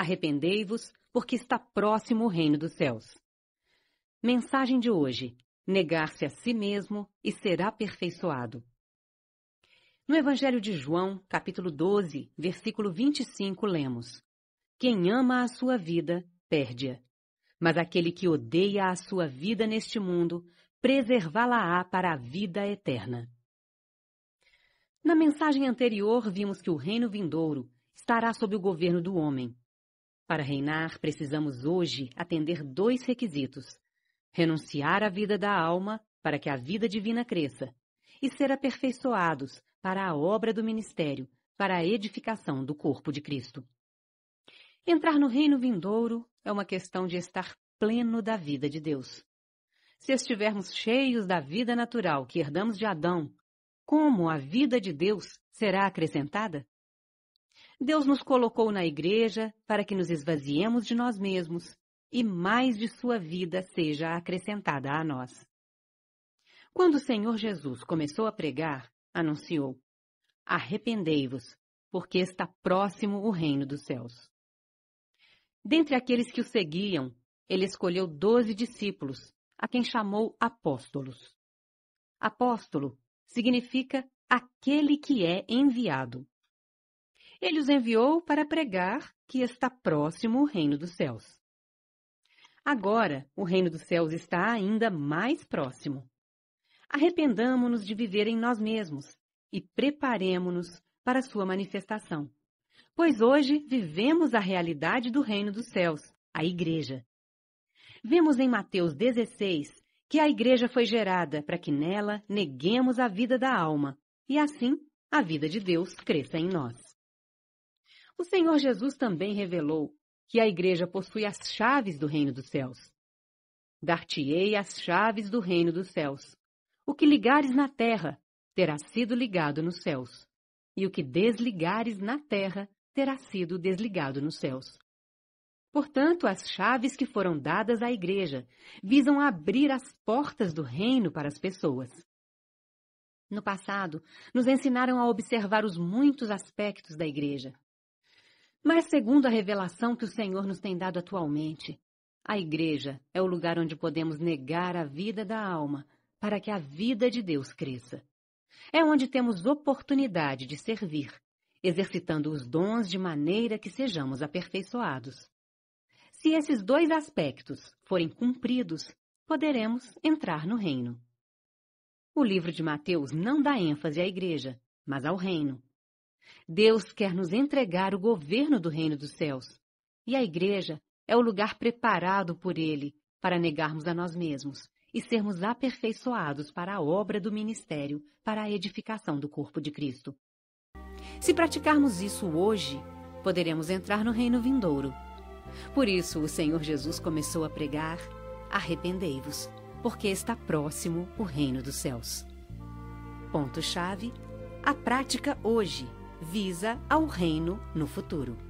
Arrependei-vos, porque está próximo o reino dos céus. Mensagem de hoje: negar-se a si mesmo e será aperfeiçoado. No Evangelho de João, capítulo 12, versículo 25, lemos: Quem ama a sua vida, perde-a. Mas aquele que odeia a sua vida neste mundo, preservá-la-á para a vida eterna. Na mensagem anterior, vimos que o reino vindouro estará sob o governo do homem, para reinar, precisamos hoje atender dois requisitos: renunciar à vida da alma para que a vida divina cresça, e ser aperfeiçoados para a obra do ministério, para a edificação do corpo de Cristo. Entrar no reino vindouro é uma questão de estar pleno da vida de Deus. Se estivermos cheios da vida natural que herdamos de Adão, como a vida de Deus será acrescentada? Deus nos colocou na igreja para que nos esvaziemos de nós mesmos e mais de sua vida seja acrescentada a nós. Quando o Senhor Jesus começou a pregar, anunciou: Arrependei-vos, porque está próximo o reino dos céus. Dentre aqueles que o seguiam, ele escolheu doze discípulos, a quem chamou apóstolos. Apóstolo significa aquele que é enviado. Ele os enviou para pregar que está próximo o reino dos céus. Agora, o reino dos céus está ainda mais próximo. Arrependamo-nos de viver em nós mesmos e preparemo-nos para sua manifestação. Pois hoje vivemos a realidade do reino dos céus, a igreja. Vemos em Mateus 16 que a igreja foi gerada para que nela neguemos a vida da alma e assim a vida de Deus cresça em nós. O Senhor Jesus também revelou que a igreja possui as chaves do reino dos céus. Dar-te-ei as chaves do reino dos céus. O que ligares na terra terá sido ligado nos céus, e o que desligares na terra terá sido desligado nos céus. Portanto, as chaves que foram dadas à igreja visam abrir as portas do reino para as pessoas. No passado, nos ensinaram a observar os muitos aspectos da igreja, mas, segundo a revelação que o Senhor nos tem dado atualmente, a igreja é o lugar onde podemos negar a vida da alma para que a vida de Deus cresça. É onde temos oportunidade de servir, exercitando os dons de maneira que sejamos aperfeiçoados. Se esses dois aspectos forem cumpridos, poderemos entrar no reino. O livro de Mateus não dá ênfase à igreja, mas ao reino, Deus quer nos entregar o governo do reino dos céus. E a igreja é o lugar preparado por ele para negarmos a nós mesmos e sermos aperfeiçoados para a obra do ministério, para a edificação do corpo de Cristo. Se praticarmos isso hoje, poderemos entrar no reino vindouro. Por isso, o Senhor Jesus começou a pregar: arrependei-vos, porque está próximo o reino dos céus. Ponto-chave: a prática hoje visa ao reino no futuro.